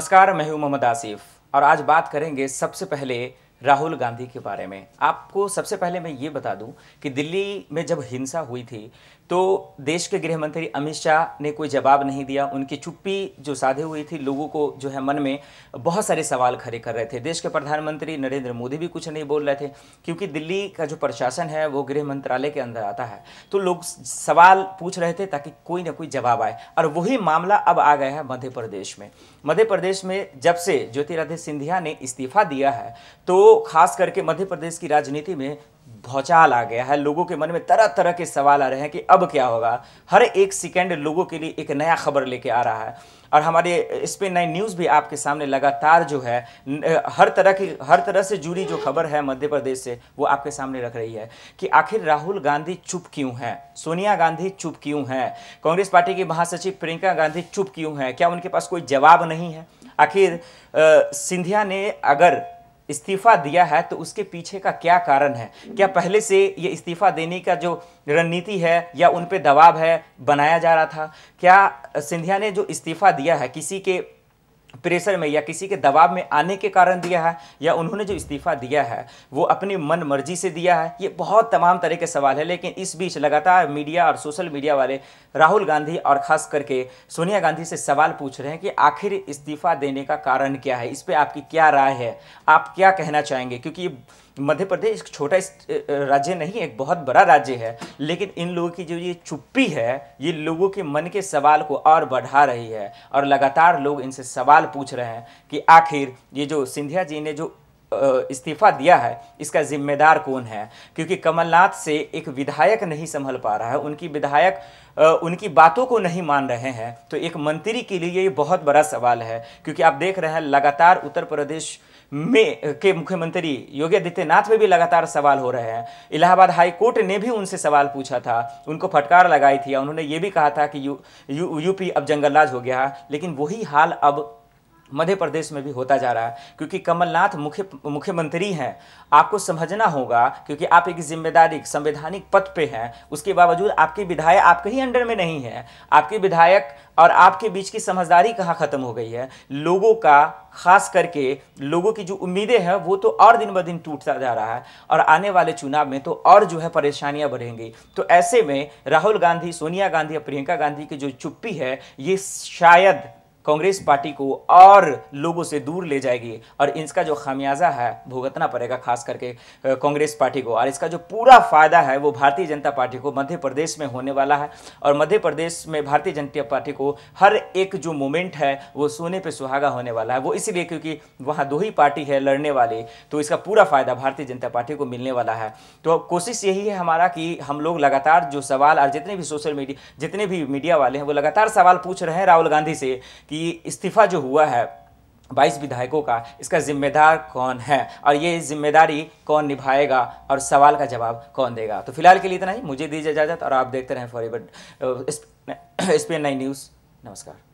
नमस्कार मैं हूं मोहम्मद आसिफ और आज बात करेंगे सबसे पहले राहुल गांधी के बारे में आपको सबसे पहले मैं ये बता दूं कि दिल्ली में जब हिंसा हुई थी तो देश के गृह मंत्री अमित शाह ने कोई जवाब नहीं दिया उनकी चुप्पी जो साधे हुई थी लोगों को जो है मन में बहुत सारे सवाल खड़े कर रहे थे देश के प्रधानमंत्री नरेंद्र मोदी भी कुछ नहीं बोल रहे थे क्योंकि दिल्ली का जो प्रशासन है वो गृह मंत्रालय के अंदर आता है तो लोग सवाल पूछ रहे थे ताकि कोई ना कोई जवाब आए और वही मामला अब आ गया है मध्य प्रदेश में मध्य प्रदेश में जब से ज्योतिरादित्य सिंधिया ने इस्तीफा दिया है तो तो खास करके मध्य प्रदेश की राजनीति में भौचाल आ गया है लोगों के मन में तरह तरह के सवाल आ रहे हैं कि अब क्या होगा हर एक सेकेंड लोगों के लिए एक नया खबर लेके आ रहा है और हमारे स्पे नाइन न्यूज़ भी आपके सामने लगातार जो है हर तरह की हर तरह से जुड़ी जो खबर है मध्य प्रदेश से वो आपके सामने रख रही है कि आखिर राहुल गांधी चुप क्यों हैं सोनिया गांधी चुप क्यों हैं कांग्रेस पार्टी की महासचिव प्रियंका गांधी चुप क्यों हैं क्या उनके पास कोई जवाब नहीं है आखिर सिंधिया ने अगर इस्तीफा दिया है तो उसके पीछे का क्या कारण है क्या पहले से ये इस्तीफा देने का जो रणनीति है या उन पे दबाव है बनाया जा रहा था क्या सिंधिया ने जो इस्तीफा दिया है किसी के प्रेशर में या किसी के दबाव में आने के कारण दिया है या उन्होंने जो इस्तीफा दिया है वो अपनी मन मर्जी से दिया है ये बहुत तमाम तरह के सवाल है लेकिन इस बीच लगातार मीडिया और सोशल मीडिया वाले राहुल गांधी और ख़ास करके सोनिया गांधी से सवाल पूछ रहे हैं कि आखिर इस्तीफा देने का कारण क्या है इस पर आपकी क्या राय है आप क्या कहना चाहेंगे क्योंकि मध्य प्रदेश एक छोटा राज्य नहीं एक बहुत बड़ा राज्य है लेकिन इन लोगों की जो ये चुप्पी है ये लोगों के मन के सवाल को और बढ़ा रही है और लगातार लोग इनसे सवाल सवाल पूछ रहे हैं कि आखिर ये जो सिंधिया जी ने जो इस्तीफा दिया है इसका जिम्मेदार कौन है क्योंकि कमलनाथ से एक विधायक नहीं संभल पा रहा है उनकी विधायक उनकी बातों को नहीं मान रहे हैं तो एक मंत्री के लिए ये बहुत बड़ा सवाल है क्योंकि आप देख रहे हैं लगातार उत्तर प्रदेश में के मुख्यमंत्री योगी आदित्यनाथ में भी लगातार सवाल हो रहे हैं इलाहाबाद हाई कोर्ट ने भी उनसे सवाल पूछा था उनको फटकार लगाई थी उन्होंने ये भी कहा था कि यू, यू यूपी अब जंगलराज हो गया लेकिन वही हाल अब मध्य प्रदेश में भी होता जा रहा है क्योंकि कमलनाथ मुख्य मुख्यमंत्री हैं आपको समझना होगा क्योंकि आप एक जिम्मेदारी संवैधानिक पद पे हैं उसके बावजूद आपके विधायक आपके ही अंडर में नहीं है आपके विधायक और आपके बीच की समझदारी कहाँ ख़त्म हो गई है लोगों का खास करके लोगों की जो उम्मीदें हैं वो तो और दिन ब दिन टूटता जा रहा है और आने वाले चुनाव में तो और जो है परेशानियां बढ़ेंगी तो ऐसे में राहुल गांधी सोनिया गांधी और प्रियंका गांधी की जो चुप्पी है ये शायद कांग्रेस पार्टी को और लोगों से दूर ले जाएगी और इसका जो खामियाजा है भुगतना पड़ेगा खास करके कांग्रेस पार्टी को और इसका जो पूरा फायदा है वो भारतीय जनता पार्टी को मध्य प्रदेश में होने वाला है और मध्य प्रदेश में भारतीय जनता पार्टी को हर एक जो मोमेंट है वो सोने पर सुहागा होने वाला है वो इसीलिए क्योंकि वहाँ दो ही पार्टी है लड़ने वाली तो इसका पूरा फायदा भारतीय जनता पार्टी को मिलने वाला है तो कोशिश यही है हमारा कि हम लोग लगातार जो सवाल और जितने भी सोशल मीडिया जितने भी मीडिया वाले हैं वो लगातार सवाल पूछ रहे हैं राहुल गांधी से कि इस्तीफा जो हुआ है बाईस विधायकों का इसका जिम्मेदार कौन है और ये जिम्मेदारी कौन निभाएगा और सवाल का जवाब कौन देगा तो फिलहाल के लिए इतना ही मुझे दीजिए इजाज़त और आप देखते रहें forever Spain nine news नमस्कार